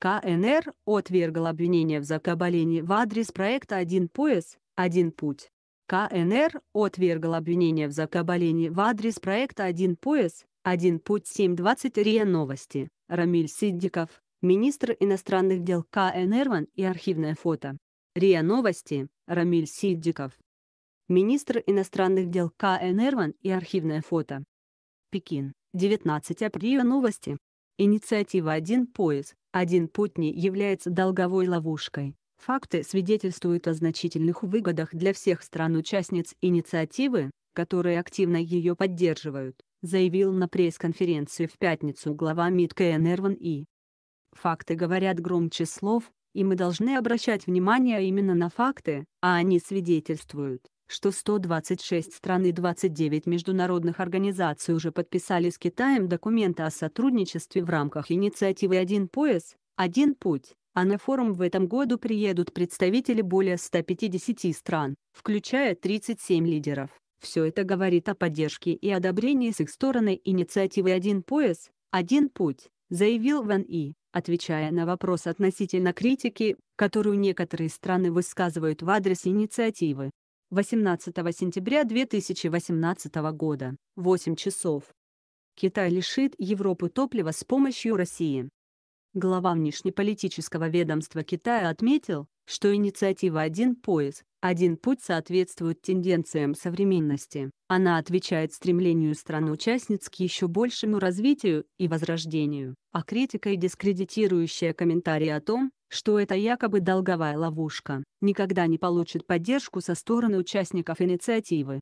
КНР отвергла обвинение в закабалении в адрес проекта «Один пояс, один путь». КНР отвергла обвинение в закабалении в адрес проекта «Один пояс, один путь» 7.20 РИА Новости. Рамиль Сиддиков, министр иностранных дел КНР и архивное фото. РИА Новости, Рамиль Сиддиков. Министр иностранных дел КНР и архивное фото. Пекин, 19 апреля новости. Инициатива «Один пояс, один путни является долговой ловушкой. Факты свидетельствуют о значительных выгодах для всех стран-участниц инициативы, которые активно ее поддерживают, заявил на пресс-конференции в пятницу глава МИД Кенерван И. Факты говорят громче слов, и мы должны обращать внимание именно на факты, а они свидетельствуют что 126 стран и 29 международных организаций уже подписали с Китаем документы о сотрудничестве в рамках инициативы «Один пояс, один путь», а на форум в этом году приедут представители более 150 стран, включая 37 лидеров. Все это говорит о поддержке и одобрении с их стороны инициативы «Один пояс, один путь», заявил Ван И, отвечая на вопрос относительно критики, которую некоторые страны высказывают в адрес инициативы. 18 сентября 2018 года, 8 часов. Китай лишит Европы топлива с помощью России. Глава внешнеполитического ведомства Китая отметил, что инициатива «Один пояс, один путь» соответствует тенденциям современности. Она отвечает стремлению стран-участниц к еще большему развитию и возрождению, а критика и дискредитирующие комментарии о том, что это якобы долговая ловушка, никогда не получит поддержку со стороны участников инициативы.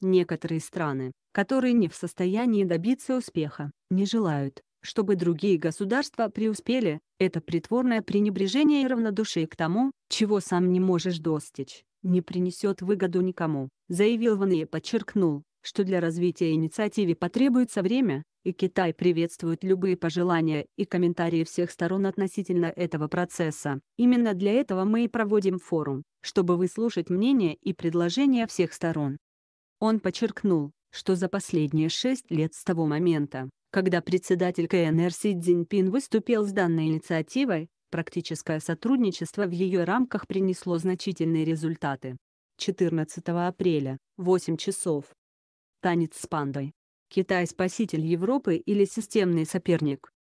Некоторые страны, которые не в состоянии добиться успеха, не желают, чтобы другие государства преуспели, это притворное пренебрежение и равнодушие к тому, чего сам не можешь достичь, не принесет выгоду никому, заявил Ван и подчеркнул, что для развития инициативы потребуется время, и Китай приветствует любые пожелания и комментарии всех сторон относительно этого процесса. Именно для этого мы и проводим форум, чтобы выслушать мнения и предложения всех сторон. Он подчеркнул, что за последние шесть лет с того момента, когда председатель КНР Си Цзиньпин выступил с данной инициативой, практическое сотрудничество в ее рамках принесло значительные результаты. 14 апреля, 8 часов. Танец с пандой. Китай-спаситель Европы или системный соперник?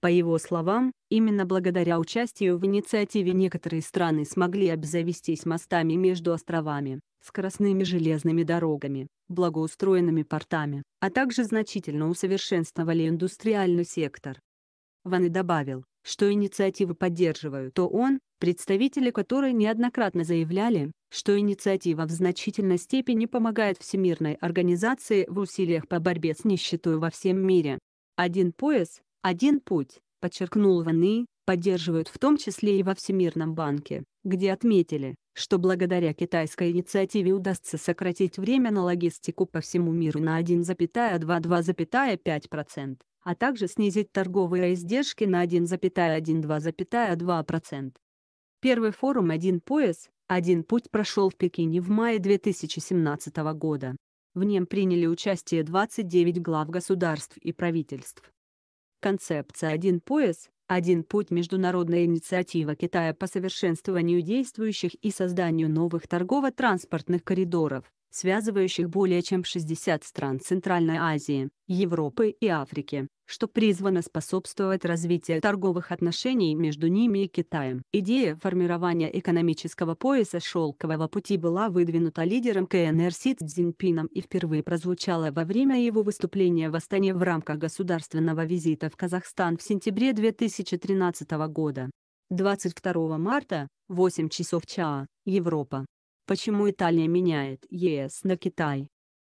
По его словам, именно благодаря участию в инициативе некоторые страны смогли обзавестись мостами между островами, скоростными железными дорогами, благоустроенными портами, а также значительно усовершенствовали индустриальный сектор. Ваны добавил, что инициативы поддерживают то он, представители которой неоднократно заявляли, что инициатива в значительной степени помогает Всемирной организации в усилиях по борьбе с нищетой во всем мире. Один пояс, «Один путь», — подчеркнул Ваны, поддерживают в том числе и во Всемирном банке, где отметили, что благодаря китайской инициативе удастся сократить время на логистику по всему миру на 1,22,5%, а также снизить торговые издержки на 1,12,2%. Первый форум «Один пояс, один путь» прошел в Пекине в мае 2017 года. В нем приняли участие 29 глав государств и правительств. Концепция «Один пояс» Один путь международная инициатива Китая по совершенствованию действующих и созданию новых торгово-транспортных коридоров связывающих более чем 60 стран Центральной Азии, Европы и Африки, что призвано способствовать развитию торговых отношений между ними и Китаем. Идея формирования экономического пояса «Шелкового пути» была выдвинута лидером КНР Си Цзиньпином и впервые прозвучала во время его выступления в Астане в рамках государственного визита в Казахстан в сентябре 2013 года. 22 марта, 8 часов ЧА, Европа. Почему Италия меняет ЕС на Китай?